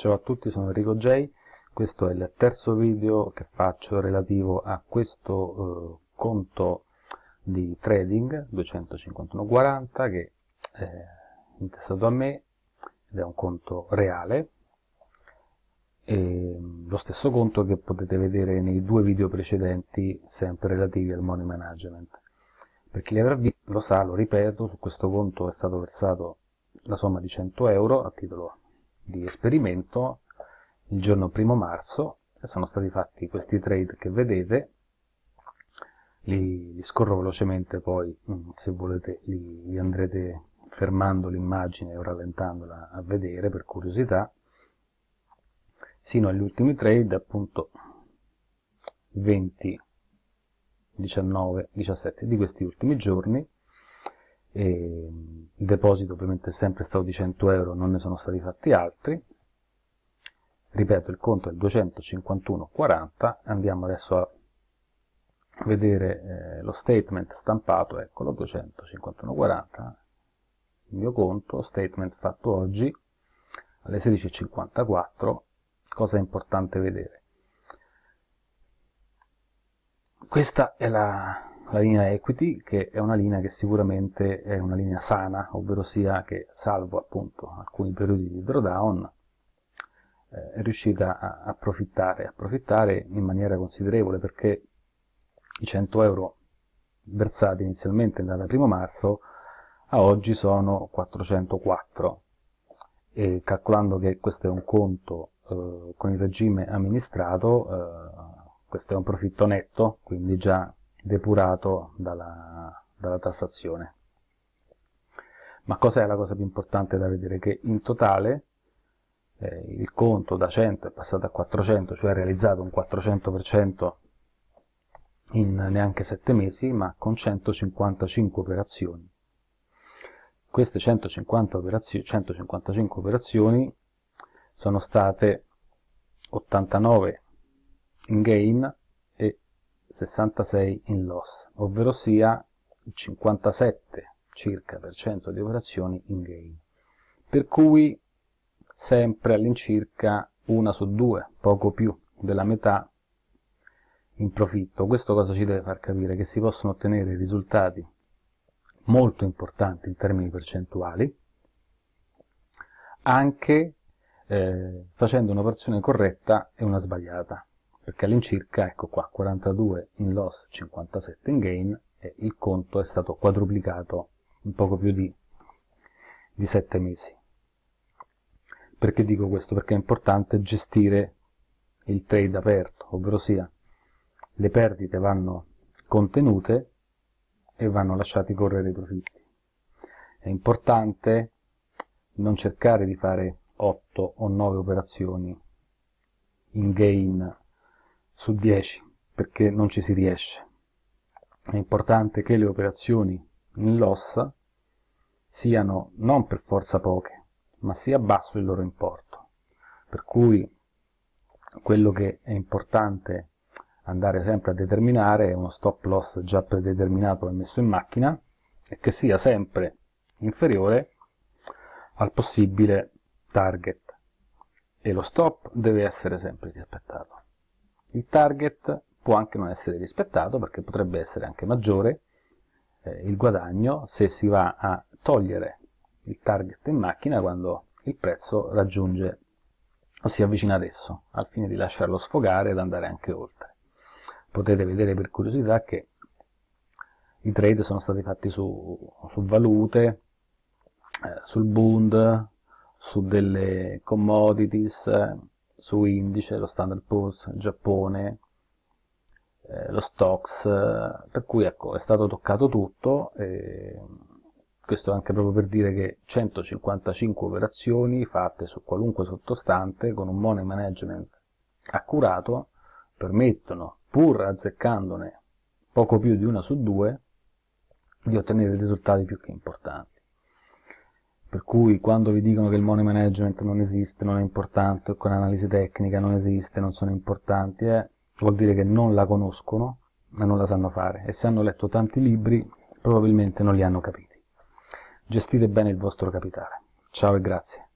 Ciao a tutti, sono Enrico J. Questo è il terzo video che faccio relativo a questo eh, conto di trading 251.40 che eh, è intestato a me ed è un conto reale. E mm, lo stesso conto che potete vedere nei due video precedenti, sempre relativi al money management. Per chi li avrà visto, lo sa, lo ripeto, su questo conto è stato versato la somma di 100 euro a titolo di esperimento il giorno 1 marzo sono stati fatti questi trade che vedete li, li scorro velocemente poi mm, se volete li, li andrete fermando l'immagine o rallentandola a vedere per curiosità sino agli ultimi trade appunto 20 19 17 di questi ultimi giorni e il deposito ovviamente è sempre stato di 100 euro, non ne sono stati fatti altri, ripeto il conto è il 251,40, andiamo adesso a vedere eh, lo statement stampato, eccolo 251,40, il mio conto, statement fatto oggi alle 16.54, cosa è importante vedere? Questa è la, la linea equity, che è una linea che sicuramente è una linea sana, ovvero sia che salvo appunto alcuni periodi di drawdown eh, è riuscita a approfittare, approfittare in maniera considerevole perché i 100 euro versati inizialmente dal 1 marzo a oggi sono 404 e calcolando che questo è un conto eh, con il regime amministrato eh, questo è un profitto netto quindi già depurato dalla, dalla tassazione. Ma cos'è la cosa più importante da vedere? Che in totale eh, il conto da 100 è passato a 400, cioè ha realizzato un 400% in neanche 7 mesi, ma con 155 operazioni. Queste 150 operazio 155 operazioni sono state 89 in gain 66 in loss, ovvero sia il 57 circa per cento di operazioni in gain. Per cui sempre all'incirca una su due, poco più della metà in profitto. Questo cosa ci deve far capire? Che si possono ottenere risultati molto importanti in termini percentuali anche eh, facendo un'operazione corretta e una sbagliata perché all'incirca, ecco qua, 42 in loss, 57 in gain, e il conto è stato quadruplicato in poco più di, di 7 mesi. Perché dico questo? Perché è importante gestire il trade aperto, ovvero sia le perdite vanno contenute e vanno lasciati correre i profitti. È importante non cercare di fare 8 o 9 operazioni in gain su 10 perché non ci si riesce. È importante che le operazioni nell'ossa siano non per forza poche, ma sia basso il loro importo. Per cui quello che è importante andare sempre a determinare è uno stop loss già predeterminato e messo in macchina e che sia sempre inferiore al possibile target e lo stop deve essere sempre rispettato. Il target può anche non essere rispettato perché potrebbe essere anche maggiore eh, il guadagno se si va a togliere il target in macchina quando il prezzo raggiunge o si avvicina ad esso, al fine di lasciarlo sfogare ed andare anche oltre. Potete vedere per curiosità che i trade sono stati fatti su, su valute, eh, sul Bund, su delle commodities, eh, su indice, lo Standard Poor's, Giappone, eh, lo Stocks, eh, per cui ecco, è stato toccato tutto, questo anche proprio per dire che 155 operazioni fatte su qualunque sottostante con un money management accurato permettono, pur azzeccandone poco più di una su due, di ottenere risultati più che importanti per cui quando vi dicono che il money management non esiste, non è importante, con analisi tecnica non esiste, non sono importanti, eh, vuol dire che non la conoscono, ma non la sanno fare, e se hanno letto tanti libri probabilmente non li hanno capiti. Gestite bene il vostro capitale. Ciao e grazie.